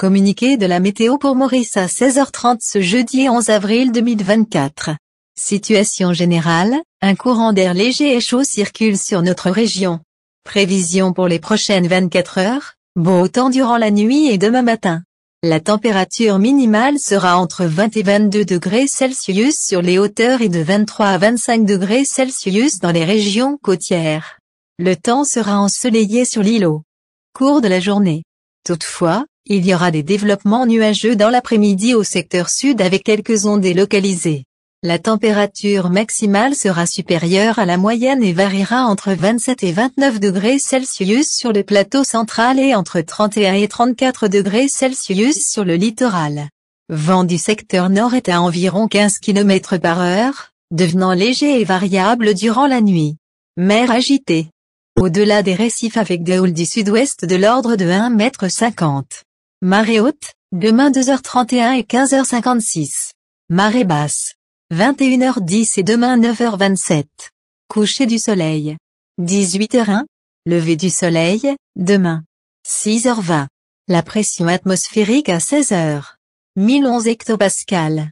Communiqué de la météo pour Maurice à 16h30 ce jeudi 11 avril 2024. Situation générale, un courant d'air léger et chaud circule sur notre région. Prévision pour les prochaines 24 heures, beau temps durant la nuit et demain matin. La température minimale sera entre 20 et 22 degrés Celsius sur les hauteurs et de 23 à 25 degrés Celsius dans les régions côtières. Le temps sera ensoleillé sur l'îlot. Cours de la journée. Toutefois, il y aura des développements nuageux dans l'après-midi au secteur sud avec quelques ondes délocalisées. La température maximale sera supérieure à la moyenne et variera entre 27 et 29 degrés Celsius sur le plateau central et entre 31 et 34 degrés Celsius sur le littoral. Vent du secteur nord est à environ 15 km par heure, devenant léger et variable durant la nuit. Mer agitée. Au-delà des récifs avec des houles du sud-ouest de l'ordre de 1,50 m. Marée haute, demain 2h31 et 15h56. Marée basse, 21h10 et demain 9h27. Coucher du soleil, 18h01. Levé du soleil, demain, 6h20. La pression atmosphérique à 16h. 1011 hectopascal.